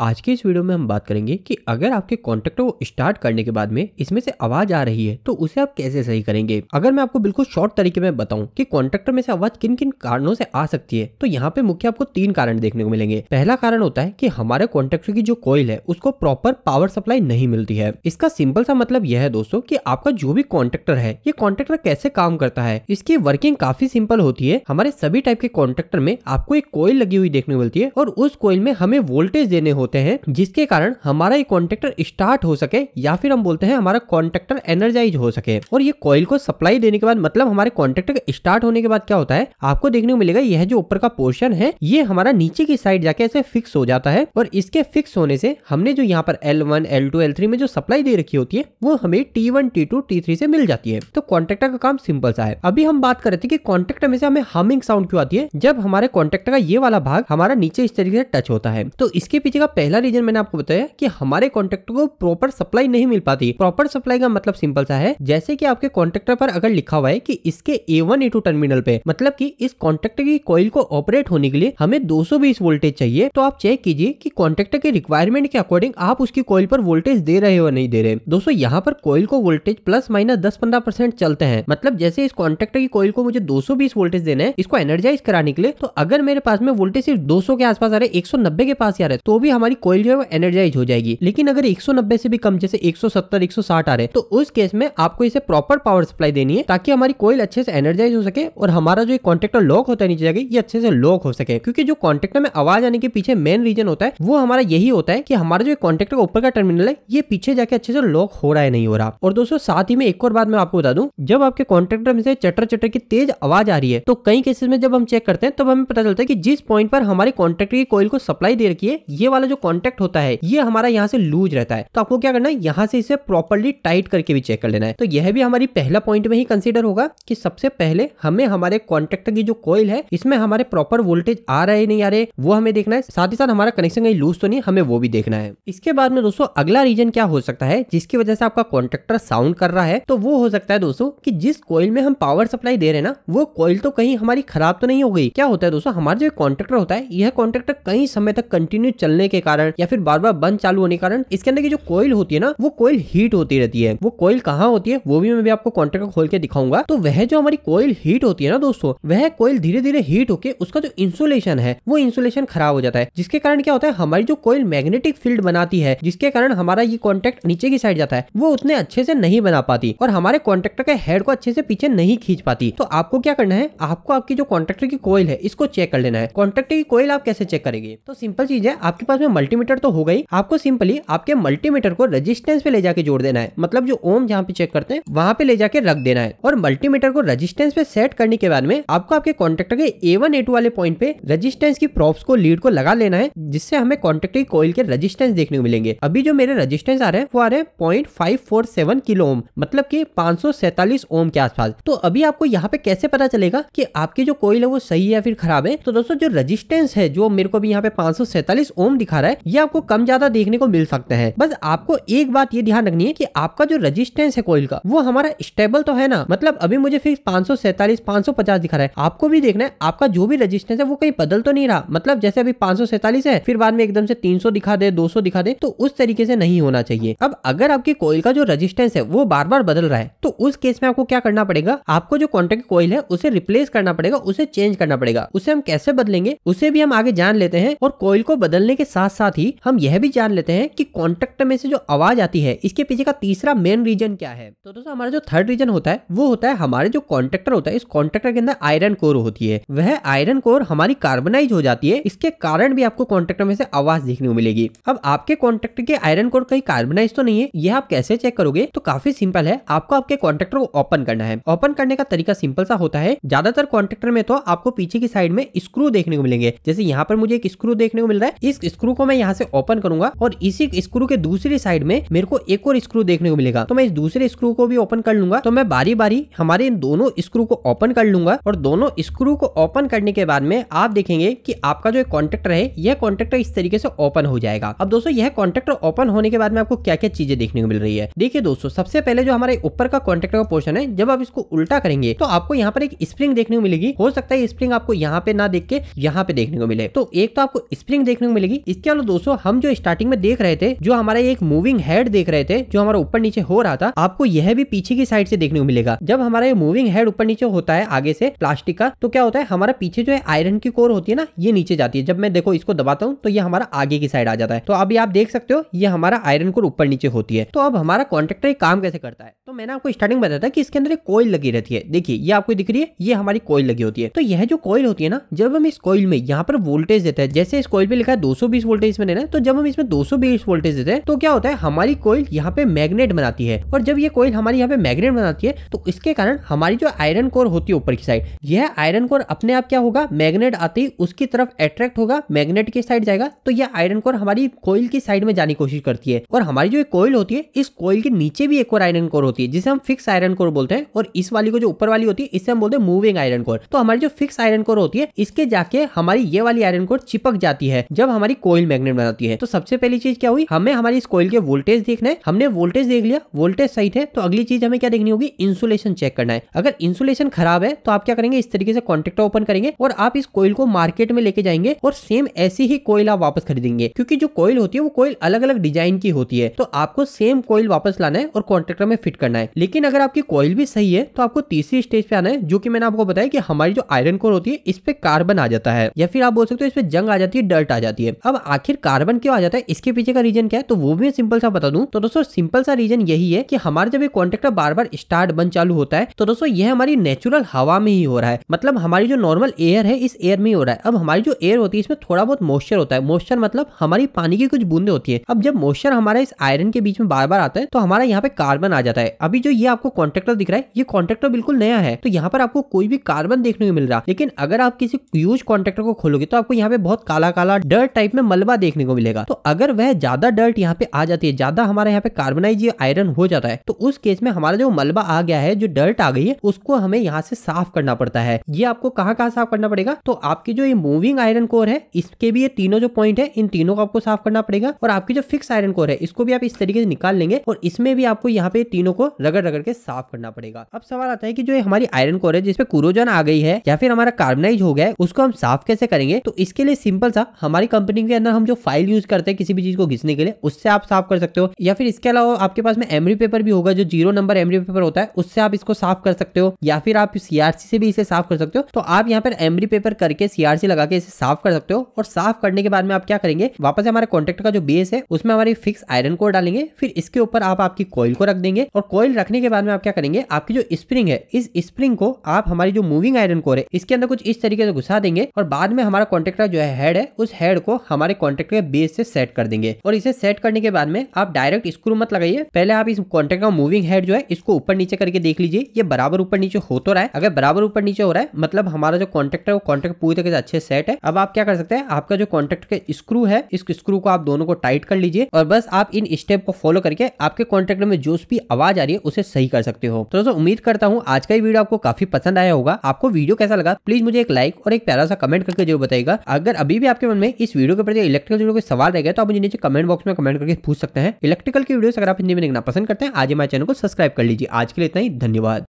आज के इस वीडियो में हम बात करेंगे कि अगर आपके कॉन्टेक्ट को स्टार्ट करने के बाद में इसमें से आवाज आ रही है तो उसे आप कैसे सही करेंगे अगर मैं आपको बिल्कुल शॉर्ट तरीके में बताऊं कि कॉन्ट्रेक्टर में से आवाज किन किन कारणों से आ सकती है तो यहाँ पे मुख्य आपको तीन कारण देखने को मिलेंगे पहला कारण होता है की हमारे कॉन्ट्रेक्टर की जो कोयल है उसको प्रॉपर पावर सप्लाई नहीं मिलती है इसका सिंपल सा मतलब यह है दोस्तों की आपका जो भी कॉन्ट्रेक्टर है ये कॉन्ट्रेक्टर कैसे काम करता है इसकी वर्किंग काफी सिंपल होती है हमारे सभी टाइप के कॉन्ट्रेक्टर में आपको एक कोयल लगी हुई देखने को मिलती है और उस कोयल में हमें वोल्टेज देने होते हैं जिसके कारण हमारा ये कॉन्टेक्टर स्टार्ट हो सके या फिर हम बोलते हैं हमारा कॉन्टेक्टर एनर्जाइज हो सके और ये कॉइल को सप्लाई देने के बाद मतलब हमारे कॉन्टेक्टर स्टार्ट होने के बाद क्या होता है आपको देखने को मिलेगा यह जो ऊपर का पोर्शन है ये हमारा नीचे की साइड जाके ऐसे फिक्स हो जाता है और इसके फिक्स होने से हमने जो यहाँ पर L one L two L three में जो सप्लाई दे रखी होती है वो हमें T one T two T three से मिल जाती है तो कॉन्टेक्टर का काम सिंपल सा है अभी हम बात कर रहे थे कि कॉन्टेक्टर में से हमें हमिंग साउंड क्यों आती है जब हमारे कॉन्टेक्टर का ये वाला भाग हमारा नीचे इस तरीके से टच होता है तो इसके पीछे का पहला रीजन मैंने आपको बताया कि हमारे कॉन्ट्रेक्टर को प्रॉपर सप्लाई नहीं मिल पाती प्रॉपर सप्लाई का मतलब सिंपल सा है जैसे कि आपके कॉन्ट्रेक्टर पर अगर लिखा हुआ है कि इसके ए वन टर्मिनल पे मतलब कि इस कॉन्ट्रेक्टर की कॉइल को ऑपरेट होने के लिए हमें दो वोल्टेज चाहिए तो आप चेक कीजिए कि कॉन्ट्रेक्टर के रिक्वायरमेंट के अकॉर्डिंग आप उसकी कॉइल पर वोल्टेज दे रहे हो नहीं दे रहे दोस्तों यहाँ पर कॉइल को वोल्टेज प्लस माइनस दस पंद्रह परसेंट चलते हैं मतलब जैसे इस कॉन्ट्रेक्टर की कॉइल को मुझे दो वोल्टेज देना है इसको एनर्जाइज कराने के लिए तो अगर मेरे पास में वोल्टेज सिर्फ दो के आसपास आ रहे नब्बे के पास आ रहे तो भी हमारी कोयल जो है वो एनर्जाइज हो जाएगी लेकिन अगर 190 से भी कम जैसे 170 160 आ रहे तो उस केस में आपको इसे प्रॉपर पावर सप्लाई देनी है ताकि हमारी कोयल अच्छे से एनर्जाइज हो सके और हमारा जो कॉन्टेक्टर लॉक होता है नीचे जाके ये अच्छे से लॉक हो सके क्योंकि जो कॉन्टेक्टर में आवाज आने के पीछे मेन रीजन होता है वो हमारा यही होता है कि हमारा जो कॉन्टेक्टर का ऊपर का टर्मिनल है ये पीछे जाके अच्छे से लॉक हो रहा है नहीं हो रहा और दोस्तों साथ ही में एक और बात मैं आपको बता दूं जब आपके कॉन्टेक्टर में से चटर चटर की तेज आवाज आ रही है तो कई केसेस में जब हम चेक करते हैं तब हमें पता चलता है कि जिस पॉइंट पर हमारे कॉन्टेक्टर की कोयल को सप्लाई दे रखी है ये वाला हमारा जो कॉन्टेक्ट होता है ये हमारा यहाँ से लूज रहता है तो आपको क्या करना है यहाँ से इसे प्रॉपरली टाइट करके भी चेक कर लेना है तो यह भी हमारी पहला पॉइंट में ही कंसिडर होगा कि सबसे पहले हमें हमारे कॉन्टेक्ट की जो कॉइल है इसमें हमारे प्रॉपर वोल्टेज आ रहे नहीं आ रहे वो हमें देखना है साथ ही साथ हमारा कनेक्शन कहीं लूज तो नहीं हमें वो भी देखना है इसके बाद में दोस्तों अगला रीजन क्या हो सकता है जिसकी वजह से आपका कॉन्ट्रेक्टर साउंड कर रहा है तो वो हो सकता है दोस्तों कि जिस कॉइल में हम पावर सप्लाई दे रहे हैं ना वो कॉइल तो कहीं हमारी खराब तो नहीं हो गई क्या होता है दोस्तों हमारा जो कॉन्ट्रेक्टर होता है यह कॉन्ट्रेक्टर कई समय तक कंटिन्यू चलने के के कारण या फिर बार बार बंद चालू होने के कारण इसके अंदर की जो कोयल होती है ना वो कोयल हीट होती रहती है वो कोयल कहाँ होती है वो भी मैं भी आपको कॉन्ट्रैक्ट खोल के दिखाऊंगा तो वह जो हमारी कोयल हीट होती है ना दोस्तों वह कोयल धीरे धीरे हीट होकर उसका जो इंसुलेशन है वो इंसुलेशन खराब हो जाता है जिसके कारण क्या होता है हमारी जो कोयल मैग्नेटिक फील्ड बनाती है जिसके कारण हमारा ये कॉन्ट्रैक्ट नीचे की साइड जाता है वो उतने अच्छे से नहीं बना पाती और हमारे कॉन्ट्रैक्टर के हेड को अच्छे से पीछे नहीं खींच पाती तो आपको क्या करना है आपको आपकी जो कॉन्ट्रेक्टर की कोयल है इसको चेक कर लेना है कॉन्ट्रेक्टर की कोयल आप कैसे चेक करेंगे तो सिंपल चीज है आपके पास में में मल्टीमीटर तो होगा ही आपको सिंपली आपके मल्टीमीटर को रजिस्टेंस पे ले जाके जोड़ देना है मतलब जो ओम जहाँ पे चेक करते हैं वहाँ पे ले जाके रख देना है और मल्टीमीटर को रजिस्टेंस पे सेट करने के बाद में आपको आपके कॉन्ट्रेक्टर के ए वन ए वाले पॉइंट पे रजिस्टेंस की प्रॉप्स को लीड को लगा लेना है जिससे हमें कॉन्टेक्ट की कोयल के रजिस्टेंस देखने को मिलेंगे अभी जो मेरे रजिस्टेंस आ रहे हैं वो आ रहे हैं पॉइंट किलो ओम मतलब की पांच ओम के आसपास तो अभी आपको यहाँ पे कैसे पता चलेगा की आपकी जो कोयल है वो सही है फिर खराब है तो दोस्तों जो रजिस्टेंस है जो मेरे को भी यहाँ पे पांच ओम दिखा दिखा रहा है ये आपको कम ज्यादा देखने को मिल सकते हैं बस आपको एक बात ये ध्यान रखनी है कि आपका जो रेजिस्टेंस है कोयल का वो हमारा स्टेबल तो है ना मतलब अभी मुझे फिर पांच सौ सैतालीस पांच सौ पचास दिखा रहा है आपको भी देखना है आपका जो भी रजिस्टेंस है वो कहीं बदल तो नहीं रहा मतलब जैसे अभी पांच है फिर बाद में एकदम से तीन दिखा दे दो सौ दिखा दे तो उस तरीके से नहीं होना चाहिए अब अगर आपकी कोयल का जो रजिस्टेंस है वो बार बार बदल रहा है तो उस केस में आपको क्या करना पड़ेगा आपको जो कॉन्टेक्ट कोयल है उसे रिप्लेस करना पड़ेगा उसे चेंज करना पड़ेगा उसे हम कैसे बदलेंगे उसे भी हम आगे जान लेते हैं और कोयल को बदलने के साथ साथ साथ ही हम यह भी जान लेते हैं कि कॉन्ट्रैक्ट में से जो आवाज आती है इसके पीछे का तीसरा मेन रीजन क्या है तो दोस्तों हमारा जो थर्ड रीजन होता है वो होता है हमारे जो कॉन्ट्रेक्टर होता है इस कॉन्ट्रेक्टर के अंदर आयरन कोर होती है वह आयरन कोर हमारी कार्बोनाइज हो जाती है इसके कारण भी आपको कॉन्ट्रेक्टर में से आवाज देखने को मिलेगी अब आपके कॉन्ट्रेक्टर के आयरन कोर कहीं कार्बोनाइज तो नहीं है यह आप कैसे चेक करोगे तो काफी सिंपल है आपको आपके कॉन्ट्रेक्टर को ओपन करना है ओपन करने का तरीका सिंपल सा होता है ज्यादातर कॉन्ट्रेक्टर में तो आपको पीछे की साइड में स्क्रू देखने को मिलेंगे जैसे यहाँ पर मुझे एक स्क्रू देखने को मिल रहा है इस स्क्रू को मैं यहाँ से ओपन करूंगा और इसी स्क्रू के दूसरी साइड में मेरे को एक और स्क्रू देखने को मिलेगा तो मैं इस दूसरे स्क्रू को भी ओपन कर लूंगा तो मैं बारी बारी हमारे इन दोनों स्क्रू को ओपन कर लूंगा और दोनों स्क्रू को ओपन करने के बाद में आप देखेंगे की आपका जो कॉन्ट्रेक्टर है यह कॉन्ट्रेक्टर इस तरीके से ओपन हो जाएगा अब दोस्तों यह कॉन्ट्रेक्टर ओपन होने के बाद में आपको क्या क्या चीजें देखने को मिल रही है देखिए दोस्तों सबसे पहले जो हमारे ऊपर का कॉन्ट्रेक्टर का पोर्शन है जब आप इसको उल्टा करेंगे तो आपको यहाँ पर एक स्प्रिंग देखने को मिलेगी हो सकता है स्प्रिंग आपको यहाँ पे ना देख के यहाँ पे देखने को मिले तो एक तो आपको स्प्रिंग देखने को मिलेगी इसके चलो दोस्तों हम जो स्टार्टिंग में देख रहे थे जो हमारा एक मूविंग हेड देख रहे थे जो हमारा ऊपर नीचे हो रहा था आपको यह भी पीछे की साइड से देखने को मिलेगा जब हमारा ये मूविंग हेड ऊपर नीचे होता है आगे से प्लास्टिक का तो क्या होता है हमारा पीछे जो है आयरन की कोर होती है ना ये नीचे जाती है जब मैं देखो इसको दबाता हूँ तो ये हमारा आगे की साइड आ जाता है तो अभी आप देख सकते हो ये हमारा आयरन कोर ऊपर नीचे होती है तो अब हमारा कॉन्ट्रेक्टर काम कैसे करता है तो मैंने आपको स्टार्टिंग बताया था कि इसके अंदर एक कोयल लगी रहती है देखिए ये आपको दिख रही है ये हमारी कोयल लगी होती है तो यह जो कोयल होती है ना जब हम इस कोयल में यहाँ पर वोल्टेज देता है जैसे इस कोयल पे लिखा है दो सौ बीस वोल्टेज में देना है तो जब हम इसमें दो सौ वोल्टेज देते हैं तो क्या होता है हमारी कोयल यहाँ पे मैग्नेट बनाती है और जब ये कोयल हमारी यहाँ पे मैग्नेट बनाती है तो इसके कारण हमारी जो आयरन कोर होती है ऊपर की साइड यह आयरन कोर अपने आप क्या होगा मैग्नेट आते ही उसकी तरफ अट्रैक्ट होगा मैग्नेट की साइड जाएगा तो यह आयरन कोर हमारी कोयल की साइड में जाने की कोशिश करती है और हमारी जो कोयल होती है इस कोयल के नीचे भी एक और आयरन कोर होती है जिसे हम फिक्स आयरन कोर बोलते हैं और इस वाली को जो ऊपर वाली होती है इसे हम बोलते हैं मूविंग आयरन कोर तो हमारी जो फिक्स आयरन कोर होती है इसके जाके हमारी ये वाली आयरन कोर चिपक जाती है जब हमारी कोयल कोयल मैग्नेट बनाती है तो सबसे पहली चीज क्या हुई हमें हमारी इस कोयल के वोल्टेज देखना है हमने वोल्टेज देख लिया वोल्टेज सही थे तो अगली चीज हमें क्या देखनी होगी इंसुलेशन चेक करना है अगर इंसुलेशन खराब है तो आप क्या करेंगे इस तरीके से कॉन्ट्रेक्टर ओपन करेंगे और आप इस कोयल को मार्केट में लेके जाएंगे और सेम ऐसी ही कोयल आप वापस खरीदेंगे क्योंकि जो कोयल होती है वो कोयल अलग अलग डिजाइन की होती है तो आपको सेम कोयल वापस लाना है और कॉन्ट्रेक्टर में फिट करना है लेकिन अगर आपकी कोयल भी सही है तो आपको तीसरी स्टेज पे आना है जो की मैंने आपको बताया की हमारी जो आयरन कोर होती है इस पे कार्बन आ जाता है या फिर आप बोल सकते हो इस पे जंग आ जाती है डर्ट आ जाती है अब आखिर कार्बन क्यों आ जाता है इसके पीछे का रीजन क्या है तो वो भी मैं सिंपल सा बता दूं तो दोस्तों सिंपल सा रीजन यही है कि हमारे जब ये कॉन्ट्रेक्टर बार बार स्टार्ट बन चालू होता है तो दोस्तों ये हमारी नेचुरल हवा में ही हो रहा है मतलब हमारी जो नॉर्मल एयर है इस एयर में ही हो रहा है अब हमारी जो एयर होती है इसमें थोड़ा बहुत मॉइस्चर होता है मॉइस्चर मतलब हमारी पानी की कुछ बूंदे होती है अब जब मॉइस्चर हमारे इस आयरन के बीच में बार बार आता है तो हमारा यहाँ पे कार्बन आ जाता है अभी जो ये आपको कॉन्ट्रेक्टर दिख रहा है ये कॉन्ट्रेक्टर बिल्कुल नया है तो यहाँ पर आपको कोई भी कार्बन देखने को मिल रहा लेकिन अगर आप किसी यूज कॉन्ट्रेक्टर को खोलोगे तो आपको यहाँ पे बहुत काला काला डर टाइप में मलबा देखने को मिलेगा तो अगर वह ज्यादा डर्ट यहाँ पे आ जाती है ज्यादा हमारे यहाँ पे कार्बनाइज आयरन हो जाता है तो उस केस में हमारा जो मलबा आ गया है जो डर्ट आ गई है उसको हमें यहाँ से साफ करना पड़ता है ये आपको कहाँ कहाँ साफ करना पड़ेगा तो आपकी जो ये मूविंग आयरन कोर है इसके भी ये तीनों जो पॉइंट है इन तीनों को आपको साफ करना पड़ेगा और आपकी जो फिक्स आयरन कोर है इसको भी आप इस तरीके से निकाल लेंगे और इसमें भी आपको यहाँ पे तीनों को रगड़ रगड़ के साफ करना पड़ेगा अब सवाल आता है कि जो ये हमारी आयरन कोर है जिसपे कुरोजन आ गई है या फिर हमारा कार्बनाइज हो गया है उसको हम साफ कैसे करेंगे तो इसके लिए सिंपल सा हमारी कंपनी के अंदर अंदर हम जो फाइल यूज करते हैं किसी भी चीज को घिसने के लिए उससे आप साफ कर सकते हो या फिर इसके अलावा आपके पास में एमरी पेपर भी होगा जो जीरो नंबर एमरी पेपर होता है उससे आप इसको साफ कर सकते हो या फिर आप सीआरसी से भी इसे साफ कर सकते हो तो आप यहाँ पर एमरी पेपर करके सीआरसी लगा के इसे साफ कर सकते हो और साफ करने के बाद में आप क्या करेंगे वापस हमारे कॉन्ट्रेक्ट का जो बेस है उसमें हमारी फिक्स आयरन कोर डालेंगे फिर इसके ऊपर आप आपकी कॉइल को रख देंगे और कॉइल रखने के बाद में आप क्या करेंगे आपकी जो स्प्रिंग है इस स्प्रिंग को आप हमारी जो मूविंग आयरन कोर है इसके अंदर कुछ इस तरीके से घुसा देंगे और बाद में हमारा कॉन्ट्रेक्टर जो है हेड है उस हेड को हमारे कॉन्टेक्ट के बेस से सेट कर देंगे और इसे सेट करने के बाद में आप डायरेक्ट स्क्रू मत लगाइए पहले आप इस कॉन्टेक्ट का मूविंग हेड जो है इसको ऊपर नीचे करके देख लीजिए ये बराबर ऊपर नीचे हो तो रहा है अगर बराबर ऊपर नीचे हो रहा है मतलब हमारा जो कॉन्टेक्ट है वो कॉन्टेक्ट पूरी तरह से अच्छे सेट है अब आप क्या कर सकते हैं आपका जो कॉन्टेक्ट के स्क्रू है इस स्क्रू को आप दोनों को टाइट कर लीजिए और बस आप इन स्टेप को फॉलो करके आपके कॉन्टेक्ट में जो भी आवाज आ रही है उसे सही कर सकते हो तो दोस्तों उम्मीद करता हूँ आज का ये वीडियो आपको काफी पसंद आया होगा आपको वीडियो कैसा लगा प्लीज मुझे एक लाइक और एक प्यारा सा कमेंट करके जरूर बताएगा अगर अभी भी आपके मन में इस वीडियो के प्रति इलेक्ट्रिकल जुड़े कोई सवाल रह गया तो आप मुझे नीचे कमेंट बॉक्स में कमेंट करके पूछ सकते हैं इलेक्ट्रिकल की वीडियो अगर आप हिंदी में देखना पसंद करते हैं आज हमारे चैनल को सब्सक्राइब कर लीजिए आज के लिए इतना ही धन्यवाद